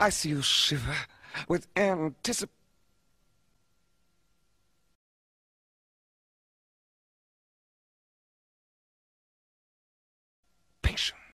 I see you shiver with anticipation.